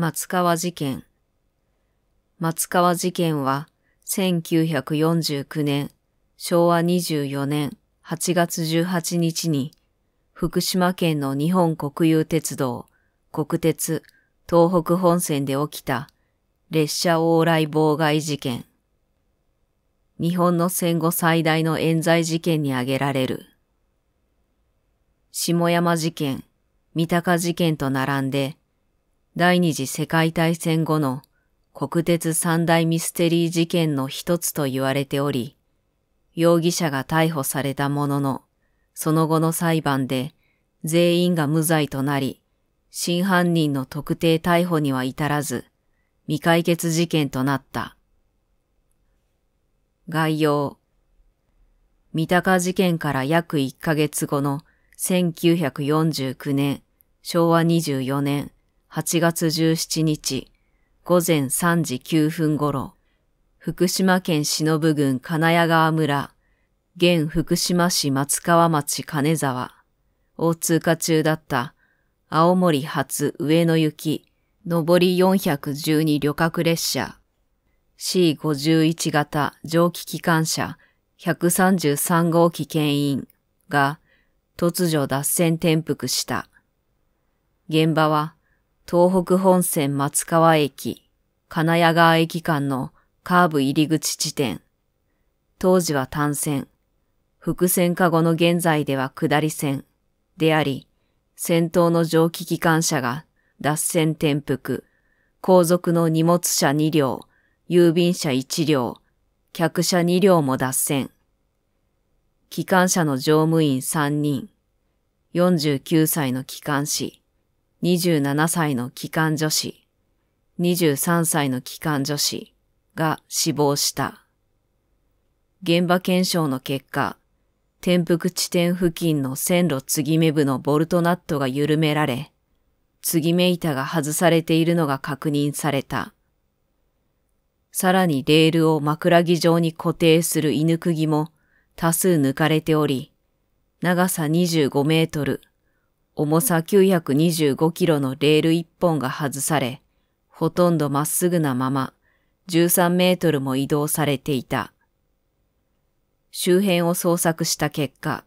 松川事件。松川事件は1949年昭和24年8月18日に福島県の日本国有鉄道国鉄東北本線で起きた列車往来妨害事件。日本の戦後最大の冤罪事件に挙げられる。下山事件、三鷹事件と並んで第二次世界大戦後の国鉄三大ミステリー事件の一つと言われており、容疑者が逮捕されたものの、その後の裁判で全員が無罪となり、真犯人の特定逮捕には至らず、未解決事件となった。概要。三鷹事件から約1ヶ月後の1949年、昭和24年8月17日午前3時9分頃、福島県忍郡金谷川村、現福島市松川町金沢を通過中だった青森発上野行き上り412旅客列車 C51 型蒸気機関車133号機牽引が突如脱線転覆した。現場は東北本線松川駅、金谷川駅間のカーブ入り口地点。当時は単線、伏線化後の現在では下り線であり、先頭の蒸気機関車が脱線転覆、後続の荷物車2両、郵便車1両、客車2両も脱線。機関車の乗務員3人、49歳の機関士、27歳の機関女子、23歳の機関女子が死亡した。現場検証の結果、転覆地点付近の線路継ぎ目部のボルトナットが緩められ、継ぎ目板が外されているのが確認された。さらにレールを枕木状に固定する犬釘も多数抜かれており、長さ25メートル、重さ925キロのレール1本が外され、ほとんどまっすぐなまま13メートルも移動されていた。周辺を捜索した結果、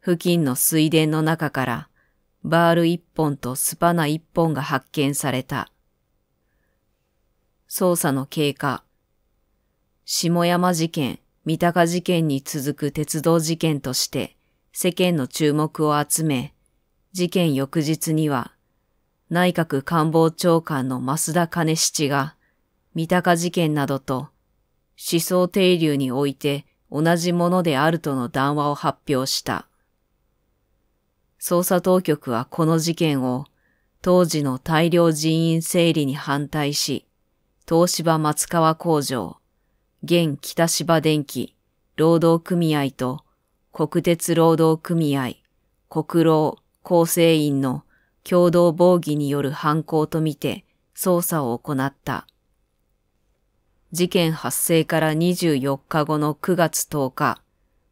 付近の水田の中からバール1本とスパナ1本が発見された。捜査の経過。下山事件、三鷹事件に続く鉄道事件として世間の注目を集め、事件翌日には、内閣官房長官の増田兼七が、三鷹事件などと、思想停留において同じものであるとの談話を発表した。捜査当局はこの事件を、当時の大量人員整理に反対し、東芝松川工場、現北芝電機、労働組合と、国鉄労働組合、国労、構成員の共同防御による犯行とみて捜査を行った。事件発生から24日後の9月10日、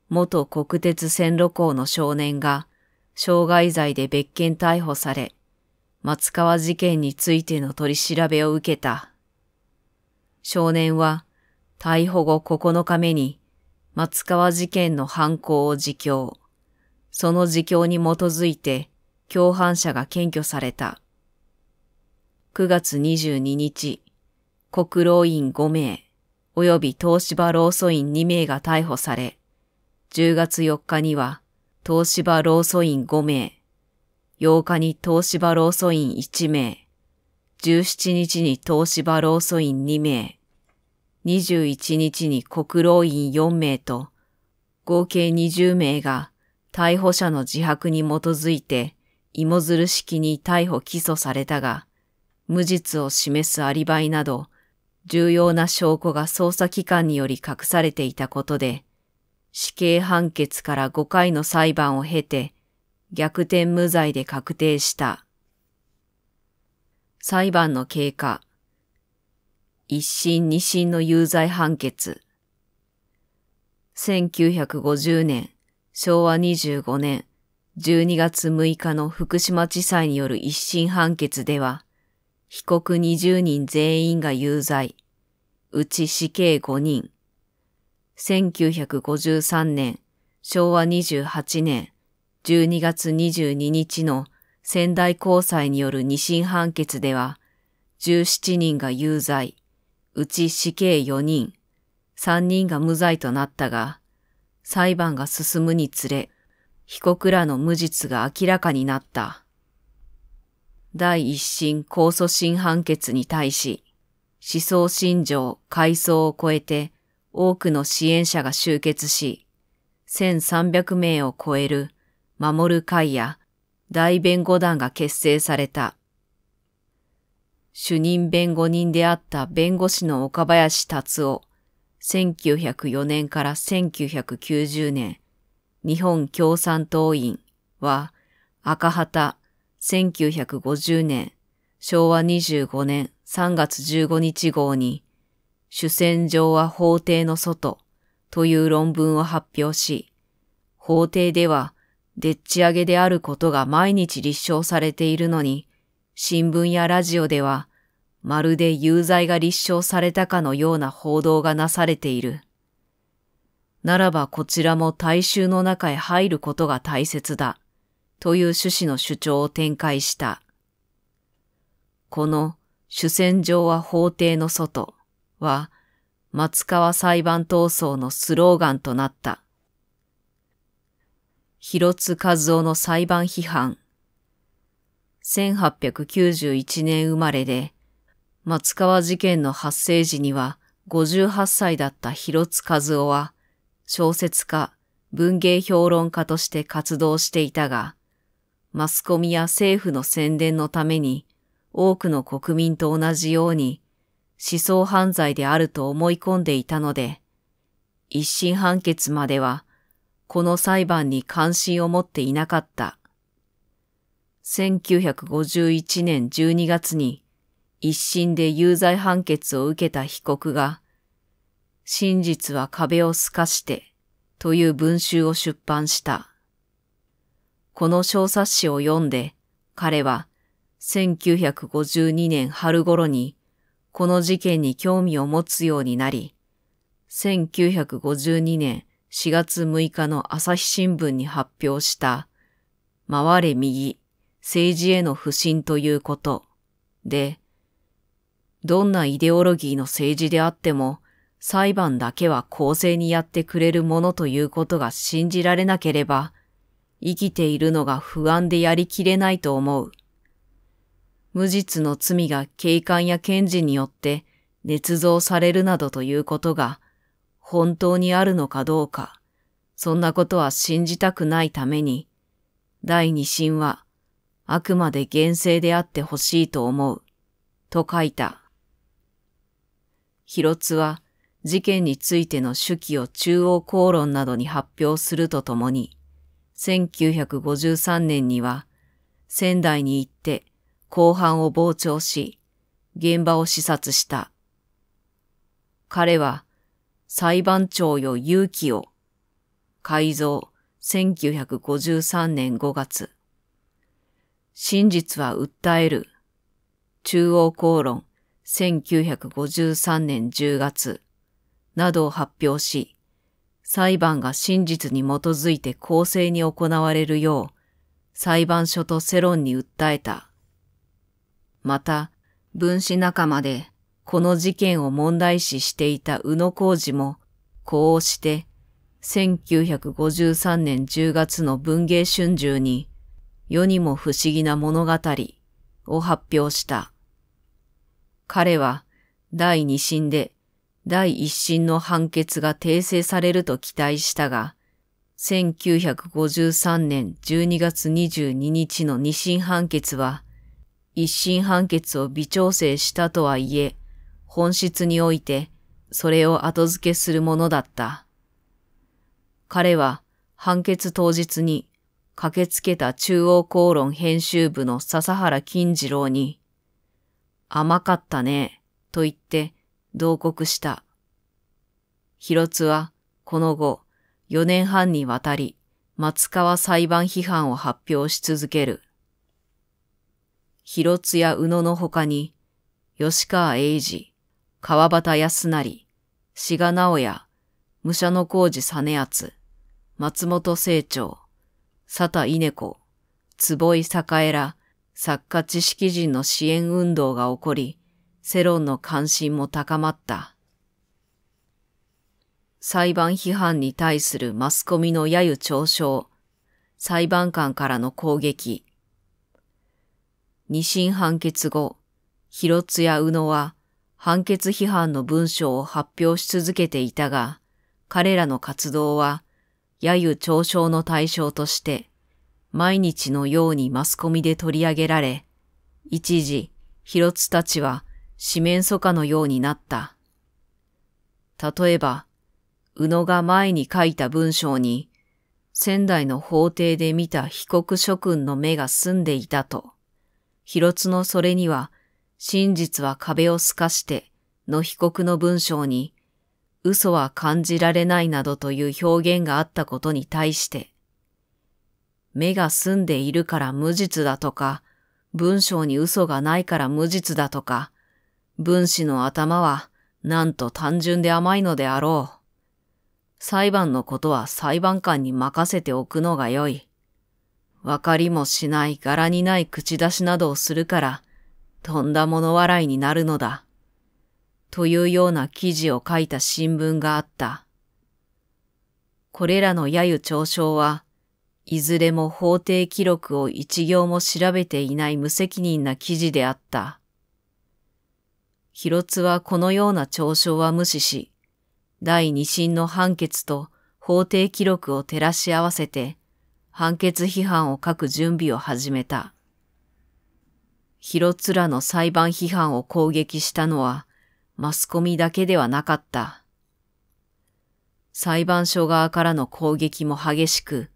元国鉄線路工の少年が傷害罪で別件逮捕され、松川事件についての取り調べを受けた。少年は逮捕後9日目に松川事件の犯行を自供。その自供に基づいて共犯者が検挙された。9月22日、国労員5名、及び東芝労組員2名が逮捕され、10月4日には東芝労組員5名、8日に東芝労組員1名、17日に東芝労組員2名、21日に国労員4名と、合計20名が逮捕者の自白に基づいて、芋づる式に逮捕起訴されたが、無実を示すアリバイなど、重要な証拠が捜査機関により隠されていたことで、死刑判決から5回の裁判を経て、逆転無罪で確定した。裁判の経過。一審二審の有罪判決。1950年昭和25年12月6日の福島地裁による一審判決では、被告20人全員が有罪、うち死刑5人。1953年、昭和28年12月22日の仙台高裁による二審判決では、17人が有罪、うち死刑4人、3人が無罪となったが、裁判が進むにつれ、被告らの無実が明らかになった。第一審控訴審判決に対し、思想信条、階層を超えて多くの支援者が集結し、1300名を超える守る会や大弁護団が結成された。主任弁護人であった弁護士の岡林達夫、1904年から1990年、日本共産党員は赤旗1950年、昭和25年3月15日号に、主戦場は法廷の外という論文を発表し、法廷ではでっち上げであることが毎日立証されているのに、新聞やラジオではまるで有罪が立証されたかのような報道がなされている。ならばこちらも大衆の中へ入ることが大切だ、という趣旨の主張を展開した。この主戦場は法廷の外は松川裁判闘争のスローガンとなった。広津和夫の裁判批判1891年生まれで松川事件の発生時には58歳だった広津和夫は小説家、文芸評論家として活動していたが、マスコミや政府の宣伝のために多くの国民と同じように思想犯罪であると思い込んでいたので、一審判決まではこの裁判に関心を持っていなかった。1951年12月に一審で有罪判決を受けた被告が、真実は壁を透かしてという文集を出版した。この小冊子を読んで、彼は1952年春頃にこの事件に興味を持つようになり、1952年4月6日の朝日新聞に発表した回れ右、政治への不信ということで、どんなイデオロギーの政治であっても、裁判だけは公正にやってくれるものということが信じられなければ、生きているのが不安でやりきれないと思う。無実の罪が警官や検事によって捏造されるなどということが本当にあるのかどうか、そんなことは信じたくないために、第二審はあくまで厳正であってほしいと思う、と書いた。広津は事件についての手記を中央公論などに発表するとともに、1953年には仙台に行って後半を傍聴し、現場を視察した。彼は裁判長よ勇気を、改造1953年5月、真実は訴える、中央公論1953年10月などを発表し、裁判が真実に基づいて公正に行われるよう裁判所と世論に訴えた。また、分子仲間でこの事件を問題視していた宇野浩二も、こうして1953年10月の文芸春秋に世にも不思議な物語を発表した。彼は第二審で第一審の判決が訂正されると期待したが、1953年12月22日の二審判決は、一審判決を微調整したとはいえ、本質においてそれを後付けするものだった。彼は判決当日に駆けつけた中央公論編集部の笹原金次郎に、甘かったね、と言って同国した。広津はこの後4年半にわたり松川裁判批判を発表し続ける。広津や宇野の他に吉川英治、川端康成、志賀直也、武者の工事実厚、松本清張、佐田稲子、坪井栄ら、作家知識人の支援運動が起こり、世論の関心も高まった。裁判批判に対するマスコミの揶揄嘲笑、裁判官からの攻撃。二審判決後、広津や宇野は判決批判の文章を発表し続けていたが、彼らの活動は揶揄嘲笑の対象として毎日のようにマスコミで取り上げられ、一時、広津たちは四面楚歌のようになった。例えば、宇野が前に書いた文章に、仙台の法廷で見た被告諸君の目が澄んでいたと、広津のそれには、真実は壁を透かしての被告の文章に、嘘は感じられないなどという表現があったことに対して、目が澄んでいるから無実だとか、文章に嘘がないから無実だとか、分子の頭はなんと単純で甘いのであろう。裁判のことは裁判官に任せておくのが良い。わかりもしない柄にない口出しなどをするから、とんだ物笑いになるのだ。というような記事を書いた新聞があった。これらの揶揄嘲笑は、いずれも法定記録を一行も調べていない無責任な記事であった。広津はこのような嘲笑は無視し、第二審の判決と法定記録を照らし合わせて、判決批判を書く準備を始めた。広津らの裁判批判を攻撃したのは、マスコミだけではなかった。裁判所側からの攻撃も激しく、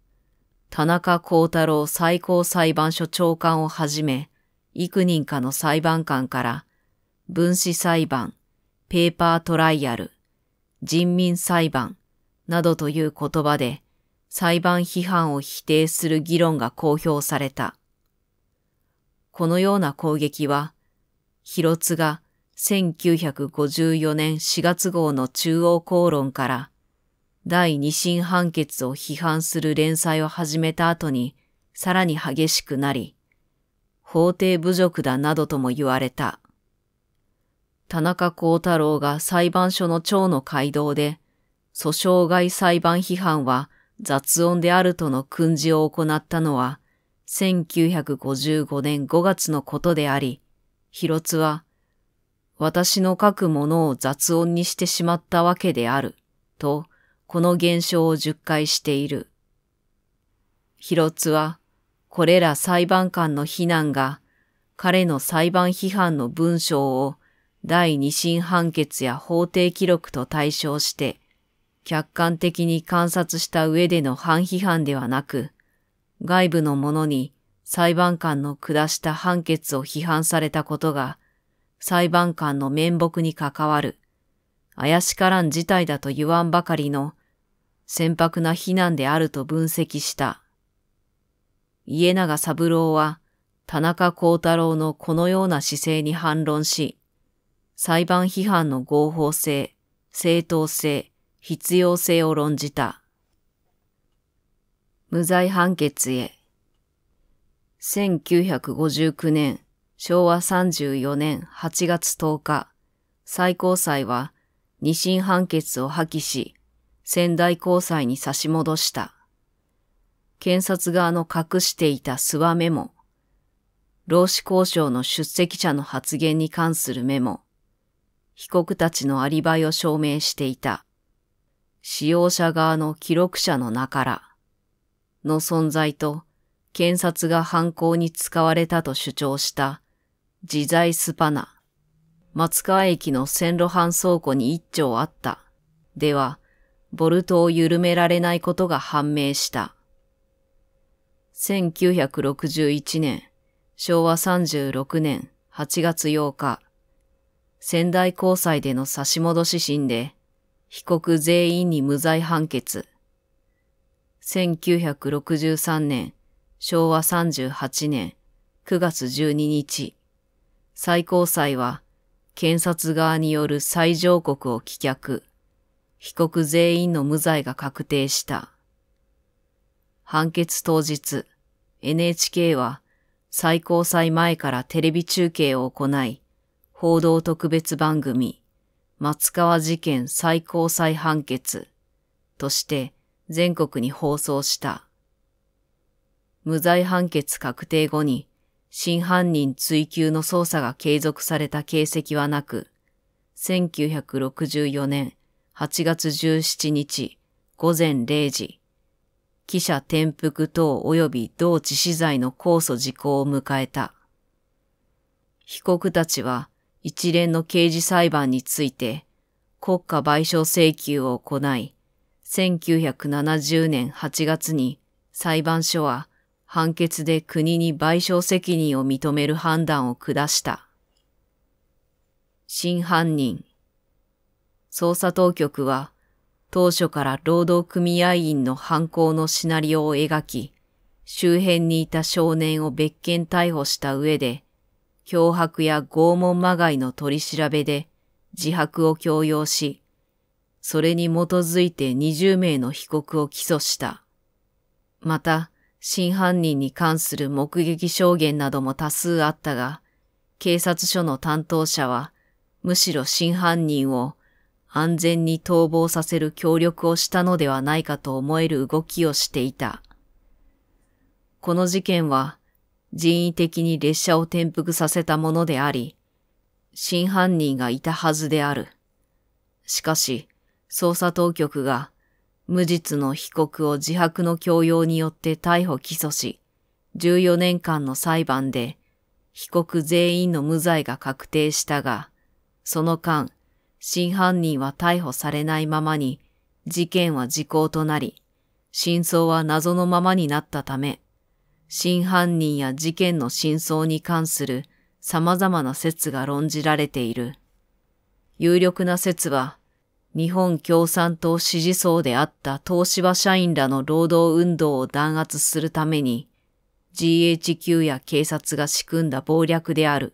田中幸太郎最高裁判所長官をはじめ、幾人かの裁判官から、分子裁判、ペーパートライアル、人民裁判などという言葉で裁判批判を否定する議論が公表された。このような攻撃は、広津が1954年4月号の中央公論から第二審判決を批判する連載を始めた後に、さらに激しくなり、法廷侮辱だなどとも言われた。田中幸太郎が裁判所の長の会堂で、訴訟外裁判批判は雑音であるとの訓示を行ったのは、1955年5月のことであり、広津は、私の書くものを雑音にしてしまったわけである、と、この現象を述回している。広津は、これら裁判官の非難が、彼の裁判批判の文章を第二審判決や法廷記録と対照して、客観的に観察した上での反批判ではなく、外部の者に裁判官の下した判決を批判されたことが、裁判官の面目に関わる怪しからん事態だと言わんばかりの船舶な非難であると分析した。家永三郎は田中幸太郎のこのような姿勢に反論し、裁判批判の合法性、正当性、必要性を論じた。無罪判決へ。1959年、昭和34年8月10日、最高裁は二審判決を破棄し、仙台高裁に差し戻した。検察側の隠していた諏訪メモ、労使交渉の出席者の発言に関するメモ、被告たちのアリバイを証明していた、使用者側の記録者の名からの存在と、検察が犯行に使われたと主張した、自在スパナ。松川駅の線路半倉庫に一丁あった。では、ボルトを緩められないことが判明した。1961年、昭和36年8月8日、仙台高裁での差し戻し審で、被告全員に無罪判決。1963年、昭和38年9月12日、最高裁は検察側による最上告を棄却、被告全員の無罪が確定した。判決当日、NHK は最高裁前からテレビ中継を行い、報道特別番組、松川事件最高裁判決として全国に放送した。無罪判決確定後に真犯人追及の捜査が継続された形跡はなく、1964年8月17日午前0時、記者転覆等及び同致死罪の控訴時効を迎えた。被告たちは一連の刑事裁判について国家賠償請求を行い、1970年8月に裁判所は判決で国に賠償責任を認める判断を下した。真犯人。捜査当局は当初から労働組合員の犯行のシナリオを描き、周辺にいた少年を別件逮捕した上で、脅迫や拷問まがいの取り調べで自白を強要し、それに基づいて20名の被告を起訴した。また、真犯人に関する目撃証言なども多数あったが、警察署の担当者は、むしろ真犯人を安全に逃亡させる協力をしたのではないかと思える動きをしていた。この事件は人為的に列車を転覆させたものであり、真犯人がいたはずである。しかし、捜査当局が無実の被告を自白の強要によって逮捕起訴し、14年間の裁判で被告全員の無罪が確定したが、その間、真犯人は逮捕されないままに、事件は時効となり、真相は謎のままになったため、真犯人や事件の真相に関する様々な説が論じられている。有力な説は、日本共産党支持層であった東芝社員らの労働運動を弾圧するために GHQ や警察が仕組んだ暴略である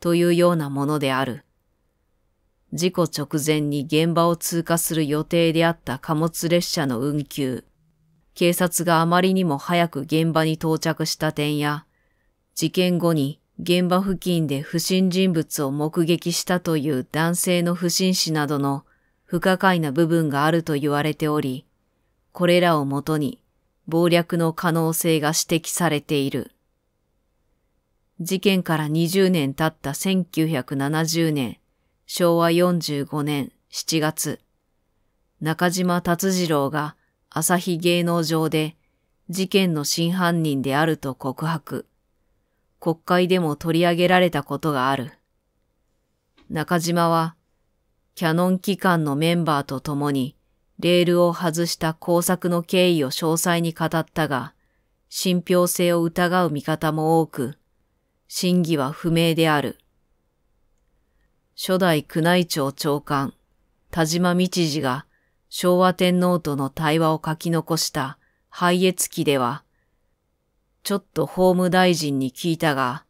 というようなものである。事故直前に現場を通過する予定であった貨物列車の運休、警察があまりにも早く現場に到着した点や、事件後に現場付近で不審人物を目撃したという男性の不審死などの不可解な部分があると言われており、これらをもとに謀略の可能性が指摘されている。事件から20年経った1970年、昭和45年7月、中島達次郎が朝日芸能上で事件の真犯人であると告白。国会でも取り上げられたことがある。中島はキャノン機関のメンバーと共に、レールを外した工作の経緯を詳細に語ったが、信憑性を疑う見方も多く、真偽は不明である。初代宮内庁長官、田島道次が昭和天皇との対話を書き残した拝謁記では、ちょっと法務大臣に聞いたが、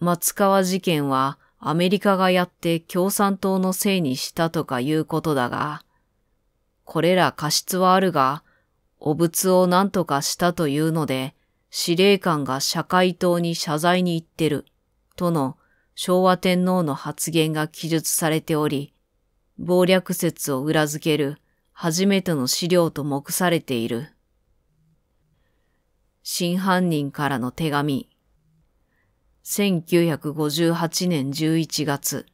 松川事件はアメリカがやって共産党のせいにしたとかいうことだが、これら過失はあるが、汚物を何とかしたというので、司令官が社会党に謝罪に行ってる、との昭和天皇の発言が記述されており、謀略説を裏付ける初めての資料と目されている。真犯人からの手紙。1958年11月、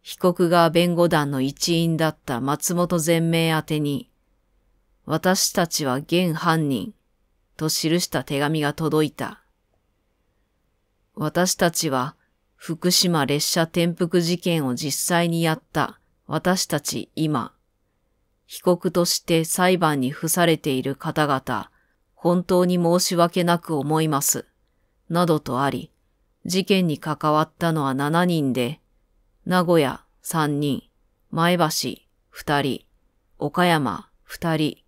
被告が弁護団の一員だった松本全命宛てに、私たちは現犯人と記した手紙が届いた。私たちは福島列車転覆事件を実際にやった私たち今、被告として裁判に付されている方々、本当に申し訳なく思います。などとあり、事件に関わったのは7人で、名古屋3人、前橋2人、岡山2人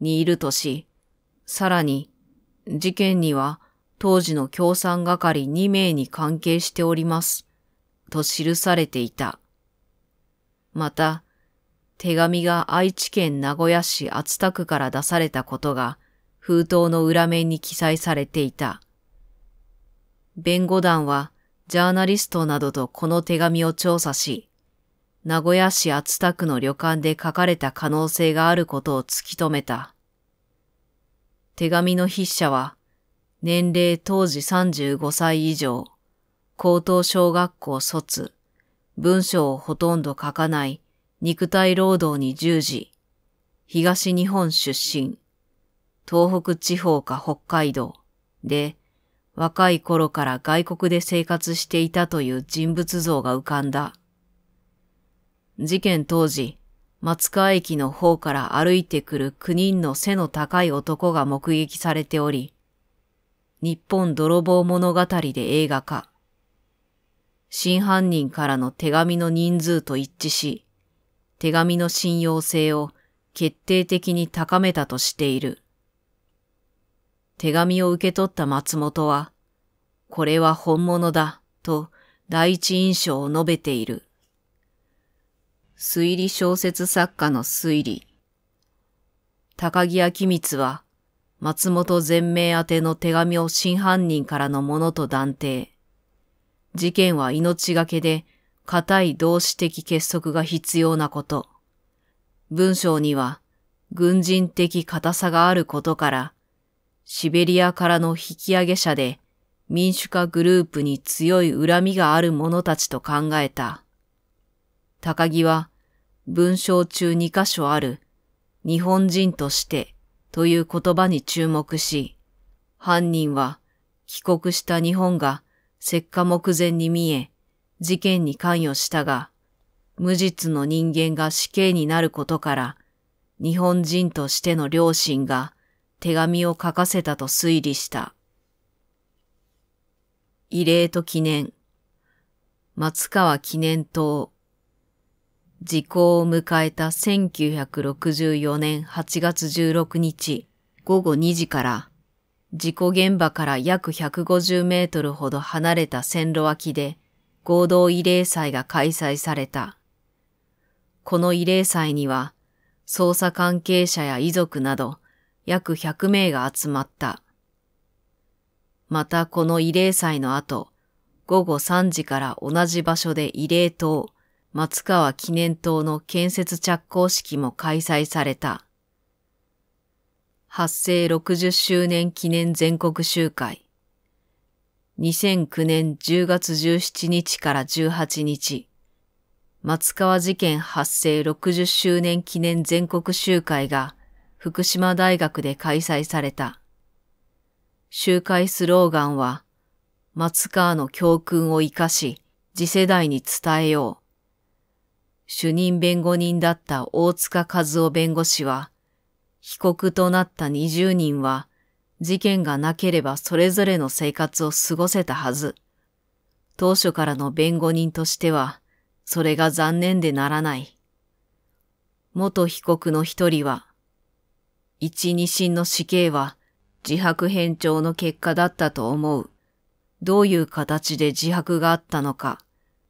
にいるとし、さらに事件には当時の共産係2名に関係しております、と記されていた。また、手紙が愛知県名古屋市厚田区から出されたことが封筒の裏面に記載されていた。弁護団はジャーナリストなどとこの手紙を調査し、名古屋市厚田区の旅館で書かれた可能性があることを突き止めた。手紙の筆者は、年齢当時35歳以上、高等小学校卒、文章をほとんど書かない肉体労働に従事、東日本出身、東北地方か北海道で若い頃から外国で生活していたという人物像が浮かんだ。事件当時、松川駅の方から歩いてくる9人の背の高い男が目撃されており、日本泥棒物語で映画化。真犯人からの手紙の人数と一致し、手紙の信用性を決定的に高めたとしている。手紙を受け取った松本は、これは本物だ、と第一印象を述べている。推理小説作家の推理。高木明光は、松本全命宛ての手紙を真犯人からのものと断定。事件は命がけで、固い同志的結束が必要なこと。文章には、軍人的硬さがあることから、シベリアからの引き上げ者で民主化グループに強い恨みがある者たちと考えた。高木は文章中2箇所ある日本人としてという言葉に注目し、犯人は帰国した日本が石化目前に見え、事件に関与したが、無実の人間が死刑になることから、日本人としての良心が手紙を書かせたと推理した。慰霊と記念、松川記念塔、時効を迎えた1964年8月16日午後2時から、事故現場から約150メートルほど離れた線路脇で合同慰霊祭が開催された。この慰霊祭には、捜査関係者や遺族など約100名が集まった。またこの慰霊祭の後、午後3時から同じ場所で慰霊塔、松川記念塔の建設着工式も開催された。発生60周年記念全国集会。2009年10月17日から18日、松川事件発生60周年記念全国集会が福島大学で開催された。集会スローガンは、松川の教訓を生かし、次世代に伝えよう。主任弁護人だった大塚和夫弁護士は、被告となった20人は、事件がなければそれぞれの生活を過ごせたはず。当初からの弁護人としては、それが残念でならない。元被告の一人は一二審の死刑は自白偏重の結果だったと思う。どういう形で自白があったのか、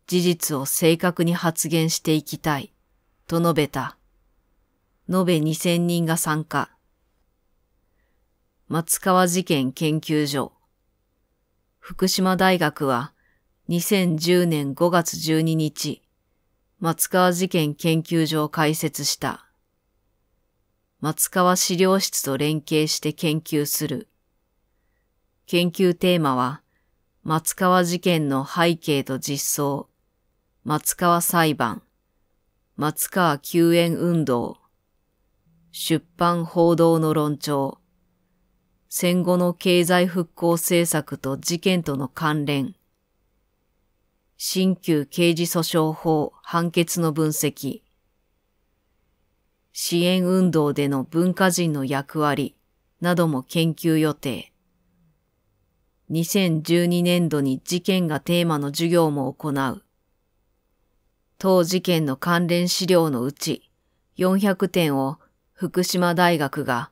事実を正確に発言していきたい、と述べた。延べ二千人が参加。松川事件研究所。福島大学は2010年5月12日、松川事件研究所を開設した。松川資料室と連携して研究する。研究テーマは、松川事件の背景と実相、松川裁判、松川救援運動、出版報道の論調、戦後の経済復興政策と事件との関連、新旧刑事訴訟法判決の分析、支援運動での文化人の役割なども研究予定。2012年度に事件がテーマの授業も行う。当事件の関連資料のうち400点を福島大学が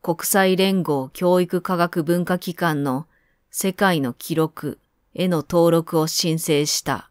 国際連合教育科学文化機関の世界の記録への登録を申請した。